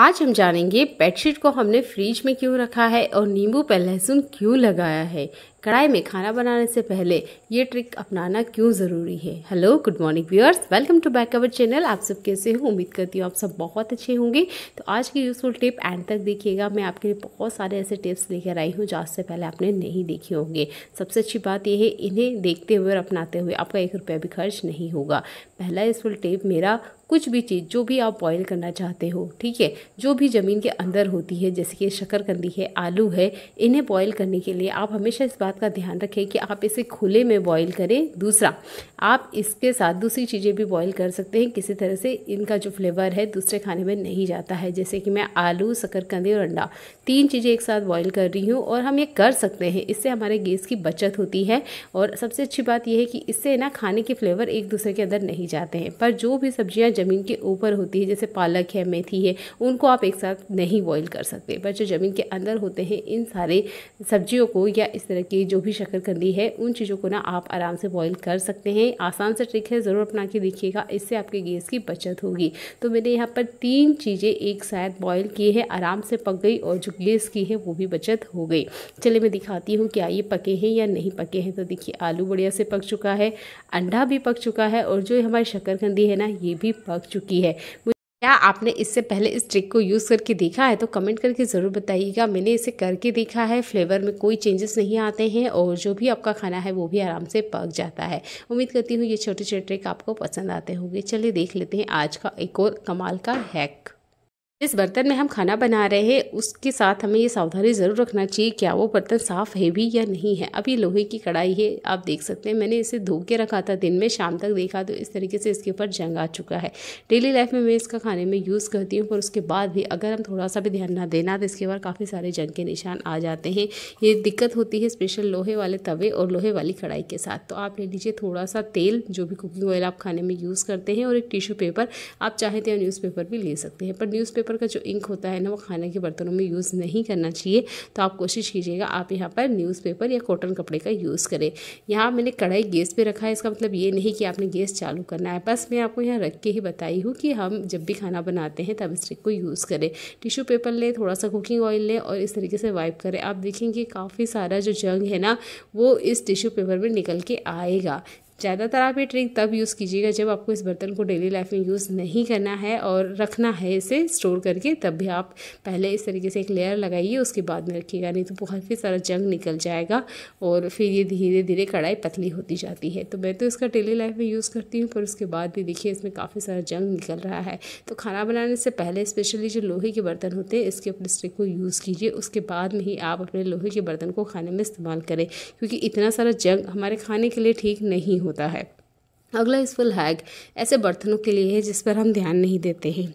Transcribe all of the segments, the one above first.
आज हम जानेंगे बेडशीट को हमने फ्रीज में क्यों रखा है और नींबू पर लहसुन क्यों लगाया है कढ़ाई में खाना बनाने से पहले ये ट्रिक अपनाना क्यों ज़रूरी है hello good morning viewers welcome to back our channel आप सब कैसे हो उम्मीद करती हूँ आप सब बहुत अच्छे होंगे तो आज की यूज़फुल टिप एंड तक देखिएगा मैं आपके लिए बहुत सारे ऐसे टिप्स लेकर आई हूँ जो आज से पहले आपने नहीं देखे होंगे सबसे अच्छी बात यह है इन्हें देखते हुए और अपनाते हुए आपका एक रुपया भी खर्च नहीं होगा पहला यूज़फुल टिप मेरा कुछ भी चीज़ जो भी आप बॉईल करना चाहते हो ठीक है जो भी ज़मीन के अंदर होती है जैसे कि शकरकंदी है आलू है इन्हें बॉईल करने के लिए आप हमेशा इस बात बात का ध्यान रखें कि आप इसे खुले में बॉईल करें दूसरा आप इसके साथ दूसरी चीज़ें भी बॉईल कर सकते हैं किसी तरह से इनका जो फ्लेवर है दूसरे खाने में नहीं जाता है जैसे कि मैं आलू शकरकंदी और अंडा तीन चीज़ें एक साथ बॉयल कर रही हूँ और हम ये कर सकते हैं इससे हमारे गैस की बचत होती है और सबसे अच्छी बात यह है कि इससे ना खाने के फ्लेवर एक दूसरे के अंदर नहीं जाते हैं पर जो भी सब्जियाँ ज़मीन के ऊपर होती है जैसे पालक है मेथी है उनको आप एक साथ नहीं बॉयल कर सकते पर जो ज़मीन के अंदर होते हैं इन सारे सब्जियों को या इस तरह की की जो भी शक्करकंदी है उन चीज़ों को ना आप आराम से बॉईल कर सकते हैं आसान सा ट्रिक है ज़रूर अपना के देखिएगा इससे आपके गैस की बचत होगी तो मैंने यहाँ पर तीन चीज़ें एक साथ बॉईल की है आराम से पक गई और जो गैस की है वो भी बचत हो गई चलिए मैं दिखाती हूँ क्या ये पके हैं या नहीं पके हैं तो देखिए आलू बढ़िया से पक चुका है अंडा भी पक चुका है और जो हमारी शक्करकंदी है ना ये भी पक चुकी है क्या आपने इससे पहले इस ट्रिक को यूज़ करके देखा है तो कमेंट करके ज़रूर बताइएगा मैंने इसे करके देखा है फ्लेवर में कोई चेंजेस नहीं आते हैं और जो भी आपका खाना है वो भी आराम से पक जाता है उम्मीद करती हूँ ये छोटे छोटे ट्रिक आपको पसंद आते होंगे चलिए देख लेते हैं आज का एक और कमाल का हैक जिस बर्तन में हम खाना बना रहे हैं उसके साथ हमें ये सावधानी ज़रूर रखना चाहिए क्या वो बर्तन साफ़ है भी या नहीं है अभी लोहे की कढ़ाई है आप देख सकते हैं मैंने इसे धो के रखा था दिन में शाम तक देखा तो इस तरीके से इसके ऊपर जंग आ चुका है डेली लाइफ में मैं इसका खाने में यूज़ करती हूँ पर उसके बाद भी अगर हम थोड़ा सा भी ध्यान ना देना तो इसके बाद काफ़ी सारे जंग के निशान आ जाते हैं ये दिक्कत होती है स्पेशल लोहे वाले तवे और लोहे वाली कढ़ाई के साथ तो आप ले लीजिए थोड़ा सा तेल जो भी कुकिंग ऑयल आप खाने में यूज़ करते हैं और एक टिश्यू पेपर आप चाहें तो न्यूज़ भी ले सकते हैं पर न्यूज़पेपर पेपर का जो इंक होता है ना वो खाने के बर्तनों में यूज़ नहीं करना चाहिए तो आप कोशिश कीजिएगा आप यहाँ पर न्यूज़पेपर या कॉटन कपड़े का यूज़ करें यहाँ मैंने कढ़ाई गैस पर रखा है इसका मतलब ये नहीं कि आपने गैस चालू करना है बस मैं आपको यहाँ रख के ही बताई हूँ कि हम जब भी खाना बनाते हैं तब इस ट्रिक को यूज़ करें टिश्यू पेपर लें थोड़ा सा कुकिंग ऑयल लें और इस तरीके से वाइप करें आप देखेंगे काफ़ी सारा जो जंग है ना वो इस टिश्यू पेपर में निकल के आएगा ज़्यादातर आप ये ट्रिक तब यूज़ कीजिएगा जब आपको इस बर्तन को डेली लाइफ में यूज़ नहीं करना है और रखना है इसे स्टोर करके तब भी आप पहले इस तरीके से एक लेयर लगाइए उसके बाद में रखिएगा नहीं तो बहुत ही सारा जंग निकल जाएगा और फिर ये धीरे धीरे कढ़ाई पतली होती जाती है तो मैं तो इसका डेली लाइफ में यूज़ करती हूँ पर उसके बाद भी देखिए इसमें काफ़ी सारा जंग निकल रहा है तो खाना बनाने से पहले स्पेशली जो लोहे के बर्तन होते हैं इसके अपने स्ट्रिक को यूज़ कीजिए उसके बाद में ही आप अपने लोहे के बर्तन को खाने में इस्तेमाल करें क्योंकि इतना सारा जंग हमारे खाने के लिए ठीक नहीं हो होता है अगला यूजफुल हैग ऐसे बर्तनों के लिए है जिस पर हम ध्यान नहीं देते हैं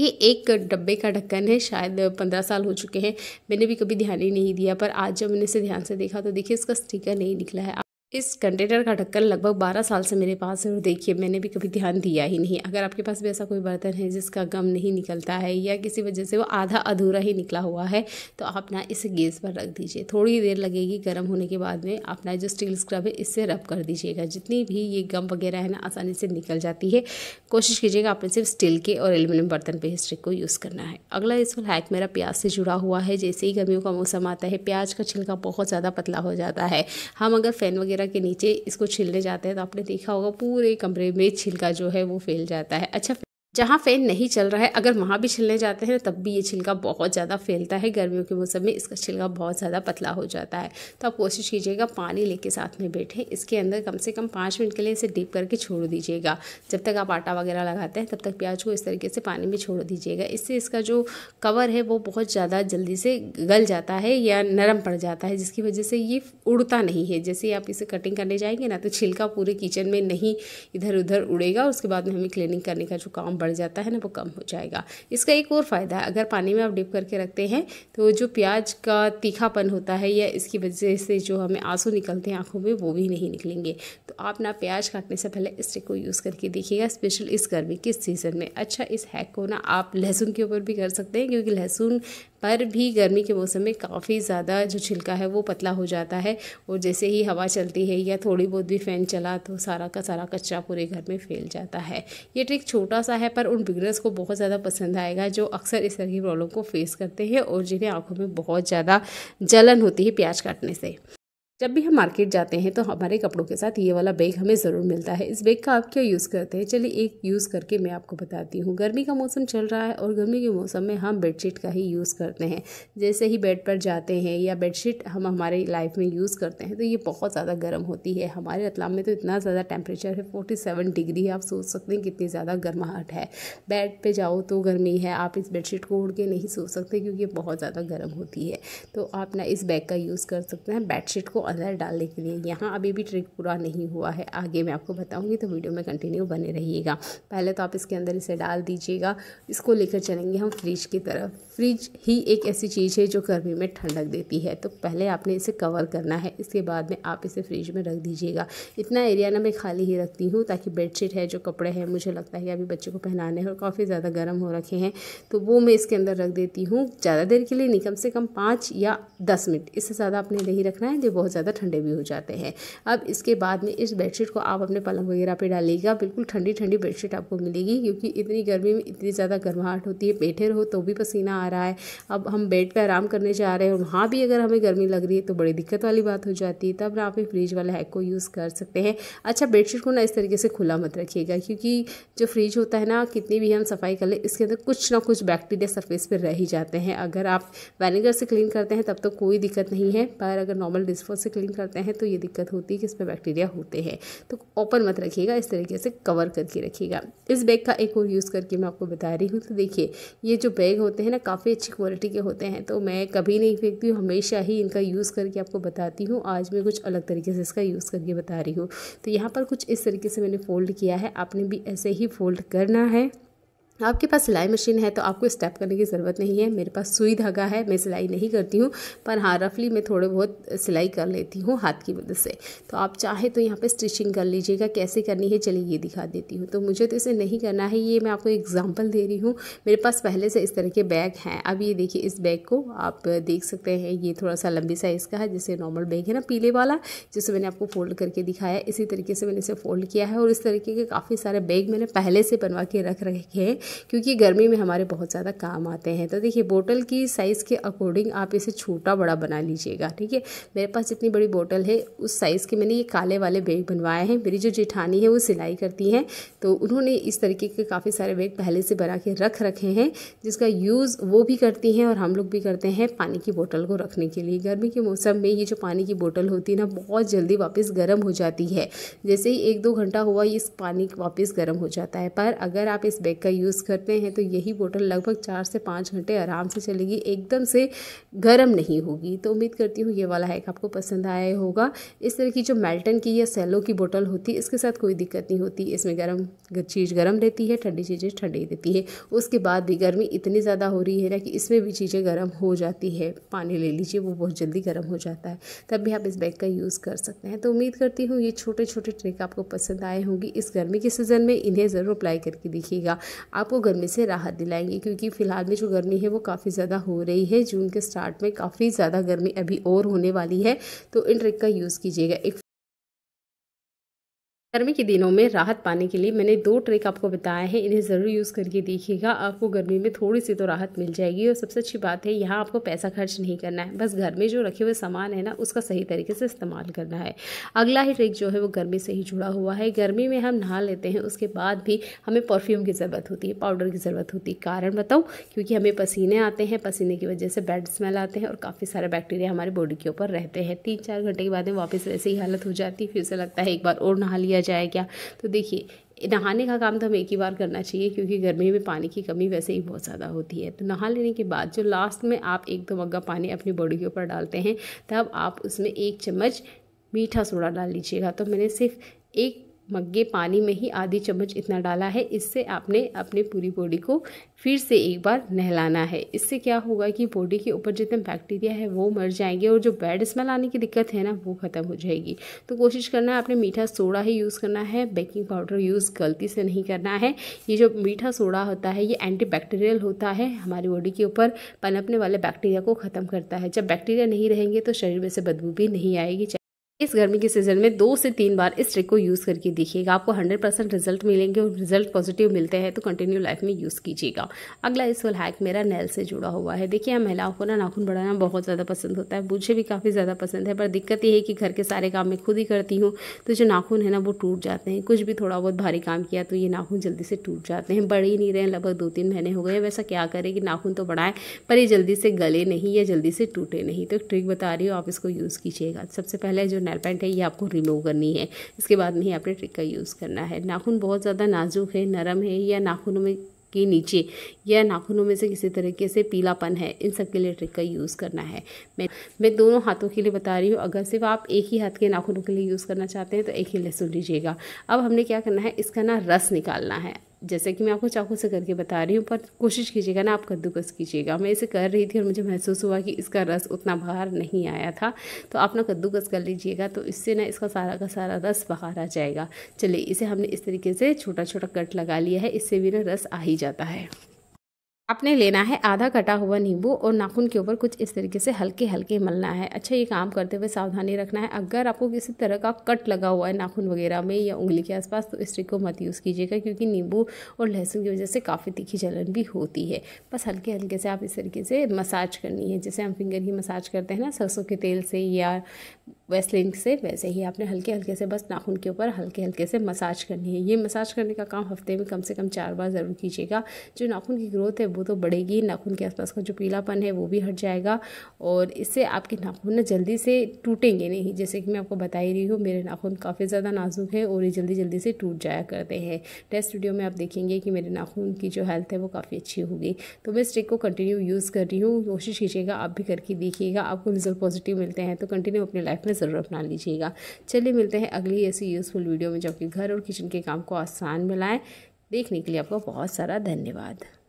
ये एक डब्बे का ढक्कन है शायद पंद्रह साल हो चुके हैं मैंने भी कभी ध्यान ही नहीं दिया पर आज जब मैंने इसे ध्यान से देखा तो देखिए इसका स्टिकर नहीं निकला है इस कंटेनर का ढक्कन लगभग 12 साल से मेरे पास है और देखिए मैंने भी कभी ध्यान दिया ही नहीं अगर आपके पास भी ऐसा कोई बर्तन है जिसका गम नहीं निकलता है या किसी वजह से वो आधा अधूरा ही निकला हुआ है तो आप ना इसे गैस पर रख दीजिए थोड़ी देर लगेगी गर्म होने के बाद में आप जो स्टील स्क्रब है इससे रब कर दीजिएगा जितनी भी ये गम वगैरह है ना आसानी से निकल जाती है कोशिश कीजिएगा आपने सिर्फ स्टील के और एल्यूमिनियम बर्तन पे हिस्ट्रिक को यूज़ करना है अगला इस हैक मेरा प्याज से जुड़ा हुआ है जैसे ही गर्मियों का मौसम आता है प्याज का छिलका बहुत ज़्यादा पतला हो जाता है हम अगर फ़ैन वगैरह छिलका के नीचे इसको छिलने जाते हैं तो आपने देखा होगा पूरे कमरे में छिलका जो है वो फैल जाता है अच्छा जहाँ फ़ैन नहीं चल रहा है अगर वहाँ भी छिलने जाते हैं तब भी ये छिलका बहुत ज़्यादा फैलता है गर्मियों के मौसम में इसका छिलका बहुत ज़्यादा पतला हो जाता है तो आप कोशिश कीजिएगा पानी लेके साथ में बैठें इसके अंदर कम से कम पाँच मिनट के लिए इसे डीप करके छोड़ दीजिएगा जब तक आप आटा वगैरह लगाते हैं तब तक प्याज को इस तरीके से पानी में छोड़ दीजिएगा इससे इसका जो कवर है वो बहुत ज़्यादा जल्दी से गल जाता है या नरम पड़ जाता है जिसकी वजह से ये उड़ता नहीं है जैसे आप इसे कटिंग करने जाएंगे ना तो छिलका पूरे किचन में नहीं इधर उधर उड़ेगा उसके बाद में हमें क्लीनिंग करने का जो काम बढ़ जाता है ना वो कम हो जाएगा इसका एक और फ़ायदा है अगर पानी में आप डिप करके रखते हैं तो जो प्याज का तीखापन होता है या इसकी वजह से जो हमें आंसू निकलते हैं आँखों में वो भी नहीं निकलेंगे तो आप ना प्याज काटने से पहले इस ट्रिक को यूज़ करके देखिएगा स्पेशल इस गर्मी के सीज़न में अच्छा इस हैक को ना आप लहसुन के ऊपर भी कर सकते हैं क्योंकि लहसुन पर भी गर्मी के मौसम में काफ़ी ज़्यादा जो छिलका है वो पतला हो जाता है और जैसे ही हवा चलती है या थोड़ी बहुत भी फ़ैन चला तो सारा का सारा कच्चा पूरे घर में फैल जाता है ये ट्रिक छोटा सा है पर उन बिगनर्स को बहुत ज़्यादा पसंद आएगा जो अक्सर इस तरह की प्रॉब्लम को फेस करते हैं और जिन्हें आँखों में बहुत ज़्यादा जलन होती है प्याज काटने से जब भी हम मार्केट जाते हैं तो हमारे कपड़ों के साथ ये वाला बैग हमें ज़रूर मिलता है इस बैग का आप क्या यूज़ करते हैं चलिए एक यूज़ करके मैं आपको बताती हूँ गर्मी का मौसम चल रहा है और गर्मी के मौसम में हम बेडशीट का ही यूज़ करते हैं जैसे ही बेड पर जाते हैं या बेडशीट हम हमारे लाइफ में यूज़ करते हैं तो ये बहुत ज़्यादा गर्म होती है हमारे रतलाम में तो इतना ज़्यादा टेम्परेचर है फोर्टी सेवन डिग्री है आप सोच सकते हैं कितनी ज़्यादा गर्माहट है बेड पर जाओ तो गर्मी है आप इस बेडशीट को उड़ के नहीं सो सकते क्योंकि बहुत ज़्यादा गर्म होती है तो आप ना इस बैग का यूज़ कर सकते हैं बेडशीट को कलर डालने के लिए यहाँ अभी भी ट्रिक पूरा नहीं हुआ है आगे मैं आपको बताऊँगी तो वीडियो में कंटिन्यू बने रहिएगा पहले तो आप इसके अंदर इसे डाल दीजिएगा इसको लेकर चलेंगे हम फ्रिज की तरफ फ्रिज ही एक ऐसी चीज़ है जो गर्मी में ठंडक देती है तो पहले आपने इसे कवर करना है इसके बाद में आप इसे फ्रिज में रख दीजिएगा इतना एरिया ना मैं खाली ही रखती हूँ ताकि बेडशीट है जो कपड़े हैं मुझे लगता है अभी बच्चे को पहनाने हैं और काफ़ी ज़्यादा गर्म हो रखे हैं तो वो मैं इसके अंदर रख देती हूँ ज़्यादा देर के लिए नहीं कम से कम पाँच या दस मिनट इससे ज़्यादा आपने नहीं रखना है जो बहुत ज़्यादा ठंडे भी हो जाते हैं अब इसके बाद में इस बेडशीट को आप अपने पलंग वगैरह पे डालिएगा बिल्कुल ठंडी ठंडी बेडशीट आपको मिलेगी क्योंकि इतनी गर्मी में इतनी ज़्यादा गर्माहट होती है बैठे रहो तो भी पसीना आ रहा है अब हम बेड पर आराम करने जा रहे हैं वहाँ भी अगर हमें गर्मी लग रही है तो बड़ी दिक्कत वाली बात हो जाती है तब ना आप फ्रिज वाले हैक को यूज़ कर सकते हैं अच्छा बेडशीट को ना इस तरीके से खुला मत रखिएगा क्योंकि जो फ्रिज होता है ना कितनी भी हम सफाई कर ले इसके अंदर कुछ ना कुछ बैक्टीरिया सरफेस पर रह ही जाते हैं अगर आप वेनेगर से क्लीन करते हैं तब तो कोई दिक्कत नहीं है पर अगर नॉर्मल डिस्पोज से क्लीन करते हैं तो ये दिक्कत होती है कि इस पर बैक्टीरिया होते हैं तो ओपन मत रखिएगा इस तरीके से कवर करके रखिएगा इस बैग का एक और यूज़ करके मैं आपको बता रही हूँ तो देखिए ये जो बैग होते हैं ना काफ़ी अच्छी क्वालिटी के होते हैं तो मैं कभी नहीं फेंकती हूँ हमेशा ही इनका यूज़ करके आपको बताती हूँ आज मैं कुछ अलग तरीके से इसका यूज़ करके बता रही हूँ तो यहाँ पर कुछ इस तरीके से मैंने फ़ोल्ड किया है आपने भी ऐसे ही फोल्ड करना है आपके पास सिलाई मशीन है तो आपको स्टेप करने की ज़रूरत नहीं है मेरे पास सुई धागा है मैं सिलाई नहीं करती हूँ पर हाँ रफली मैं थोड़े बहुत सिलाई कर लेती हूँ हाथ की मदद से तो आप चाहे तो यहाँ पे स्टिचिंग कर लीजिएगा कैसे करनी है चलिए ये दिखा देती हूँ तो मुझे तो इसे नहीं करना है ये मैं आपको एग्जाम्पल दे रही हूँ मेरे पास पहले से इस तरह के बैग हैं अब ये देखिए इस बैग को आप देख सकते हैं ये थोड़ा सा लंबी साइज़ का है जैसे नॉर्मल बैग है ना पीले वाला जिसे मैंने आपको फोल्ड करके दिखाया इसी तरीके से मैंने इसे फोल्ड किया है और इस तरीके के काफ़ी सारे बैग मैंने पहले से बनवा के रख रखे हैं क्योंकि गर्मी में हमारे बहुत ज़्यादा काम आते हैं तो देखिए बोटल की साइज़ के अकॉर्डिंग आप इसे छोटा बड़ा बना लीजिएगा ठीक है मेरे पास जितनी बड़ी बोटल है उस साइज़ के मैंने ये काले वाले बैग बनवाए हैं मेरी जो जेठानी है वो सिलाई करती हैं तो उन्होंने इस तरीके के काफ़ी सारे बैग पहले से बना के रख रखे हैं जिसका यूज़ वो भी करती हैं और हम लोग भी करते हैं पानी की बोटल को रखने के लिए गर्मी के मौसम में ये जो पानी की बोटल होती है ना बहुत जल्दी वापस गर्म हो जाती है जैसे ही एक दो घंटा हुआ ये पानी वापस गर्म हो जाता है पर अगर आप इस बैग का यूज़ यूज़ करते हैं तो यही बोतल लगभग चार से पाँच घंटे आराम से चलेगी एकदम से गर्म नहीं होगी तो उम्मीद करती हूँ ये वाला हैक आपको पसंद आया होगा इस तरह की जो मेल्टन की या सेलो की बोतल होती है इसके साथ कोई दिक्कत नहीं होती इसमें गर्म चीज़ गर्म रहती है ठंडी चीज़ें ठंडी रहती है उसके बाद भी गर्मी इतनी ज़्यादा हो रही है ना कि इसमें भी चीज़ें गर्म हो जाती है पानी ले लीजिए वो बहुत जल्दी गर्म हो जाता है तब भी आप इस बैग का यूज़ कर सकते हैं तो उम्मीद करती हूँ ये छोटे छोटे ट्रिक आपको पसंद आए होंगी इस गर्मी के सीज़न में इन्हें ज़रूर अप्लाई करके देखिएगा आप आपको गर्मी से राहत दिलाएंगे क्योंकि फ़िलहाल में जो गर्मी है वो काफ़ी ज़्यादा हो रही है जून के स्टार्ट में काफ़ी ज़्यादा गर्मी अभी और होने वाली है तो इन ट्रिक का यूज़ कीजिएगा एक गर्मी के दिनों में राहत पाने के लिए मैंने दो ट्रिक आपको बताए हैं इन्हें ज़रूर यूज़ करके देखिएगा आपको गर्मी में थोड़ी सी तो राहत मिल जाएगी और सबसे अच्छी बात है यहाँ आपको पैसा खर्च नहीं करना है बस घर में जो रखे हुए सामान है ना उसका सही तरीके से इस्तेमाल करना है अगला ही ट्रिक जो है वो गर्मी से ही जुड़ा हुआ है गर्मी में हम नहा लेते हैं उसके बाद भी हमें परफ्यूम की ज़रूरत होती है पाउडर की ज़रूरत होती है कारण बताऊँ क्योंकि हमें पसीने आते हैं पसीने की वजह से बैड स्मेल आते हैं और काफ़ी सारे बैक्टीरिया हमारे बॉडी के ऊपर रहते हैं तीन चार घंटे के बाद में वापस वैसे ही हालत हो जाती है फिर उसे लगता है एक बार और नहा लिया जाए क्या तो देखिए नहाने का काम तो हमें एक ही बार करना चाहिए क्योंकि गर्मी में पानी की कमी वैसे ही बहुत ज़्यादा होती है तो नहा लेने के बाद जो लास्ट में आप एक दो मग्गा पानी अपनी बॉडी के ऊपर डालते हैं तब आप उसमें एक चम्मच मीठा सोडा डाल लीजिएगा तो मैंने सिर्फ एक मग्गे पानी में ही आधी चम्मच इतना डाला है इससे आपने अपने पूरी बॉडी को फिर से एक बार नहलाना है इससे क्या होगा कि बॉडी के ऊपर जितने बैक्टीरिया है वो मर जाएंगे और जो बैड स्मेल आने की दिक्कत है ना वो ख़त्म हो जाएगी तो कोशिश करना है आपने मीठा सोडा ही यूज़ करना है बेकिंग पाउडर यूज़ गलती से नहीं करना है ये जो मीठा सोडा होता है ये एंटी होता है हमारी बॉडी के ऊपर पनपने वाले बैक्टीरिया को ख़त्म करता है जब बैक्टीरिया नहीं रहेंगे तो शरीर में से बदबू भी नहीं आएगी इस गर्मी के सीजन में दो से तीन बार इस ट्रिक को यूज़ करके देखिएगा आपको 100 परसेंट रिजल्ट मिलेंगे और रिजल्ट पॉजिटिव मिलते हैं तो कंटिन्यू लाइफ में यूज़ कीजिएगा अगला इस वाल हैक मेरा नेल से जुड़ा हुआ है देखिए महिलाओं को ना नाखून बढ़ाना बहुत ज़्यादा पसंद होता है मुझे भी काफ़ी ज़्यादा पसंद है पर दिक्कत यह है कि घर के सारे काम मैं खुद ही करती हूँ तो जो नाखून है ना वो टूट जाते हैं कुछ भी थोड़ा बहुत भारी काम किया तो ये नाखून जल्दी से टूट जाते हैं बढ़ ही नहीं रहे हैं लगभग दो तीन महीने हो गए वैसा क्या करें कि नाखून तो बढ़ाए पर ये जल्दी से गले नहीं या जल्दी से टूटे नहीं तो ट्रिक बता रही हूँ आप इसको यूज़ कीजिएगा सबसे पहले जो नैल पेंट है ये आपको रिमूव करनी है इसके बाद में ही आपने ट्रिक का यूज़ करना है नाखून बहुत ज़्यादा नाजुक है नरम है या नाखूनों में के नीचे या नाखूनों में से किसी तरीके से पीलापन है इन सब के लिए ट्रिक का यूज़ करना है मैं मैं दोनों हाथों के लिए बता रही हूँ अगर सिर्फ आप एक ही हाथ के नाखूनों के लिए यूज़ करना चाहते हैं तो एक ही लहसुन लीजिएगा अब हमने क्या करना है इसका ना रस निकालना है जैसे कि मैं आपको चाकू से करके बता रही हूँ पर कोशिश कीजिएगा ना आप कद्दूकस कीजिएगा मैं इसे कर रही थी और मुझे महसूस हुआ कि इसका रस उतना बाहर नहीं आया था तो आप ना कद्दूकस कर लीजिएगा तो इससे ना इसका सारा का सारा रस बाहर आ जाएगा चलिए इसे हमने इस तरीके से छोटा छोटा कट लगा लिया है इससे भी ना रस आ ही जाता है आपने लेना है आधा कटा हुआ नींबू और नाखून के ऊपर कुछ इस तरीके से हल्के हल्के मलना है अच्छा ये काम करते हुए सावधानी रखना है अगर आपको किसी तरह का कट लगा हुआ है नाखून वगैरह में या उंगली के आसपास तो इस ट्रिक को मत यूज़ कीजिएगा क्योंकि नींबू और लहसुन की वजह से काफ़ी तीखी जलन भी होती है बस हल्के हल्के से आप इस तरीके से मसाज करनी है जैसे हम फिंगर की मसाज करते हैं ना सरसों के तेल से या वेस्लिन से वैसे ही आपने हल्के हल्के से बस नाखून के ऊपर हल्के हल्के से मसाज करनी है ये मसाज करने का काम हफ्ते में कम से कम चार बार ज़रूर कीजिएगा जो नाखून की ग्रोथ है वो तो बढ़ेगी नाखून के आसपास का जो पीलापन है वो भी हट जाएगा और इससे आपके नाखून ना जल्दी से टूटेंगे नहीं जैसे कि मैं आपको बता ही रही हूँ मेरे नाखून काफ़ी ज़्यादा नाजुक है और ये जल्दी जल्दी से टूट जाया करते हैं टेस्ट वीडियो में आप देखेंगे कि मेरे नाखून की जो हेल्थ है वो काफ़ी अच्छी होगी तो मैं इस ट्रिक को कंटिन्यू यूज़ कर रही हूँ कोशिश कीजिएगा आप भी करके देखिएगा आपको रिजल्ट पॉजिटिव मिलते हैं तो कंटिन्यू अपने लाइफ में ज़रूर अपना लीजिएगा चलिए मिलते हैं अगली ऐसी यूज़फुल वीडियो में जो कि घर और किचन के काम को आसान मिलाएँ देखने के लिए आपका बहुत सारा धन्यवाद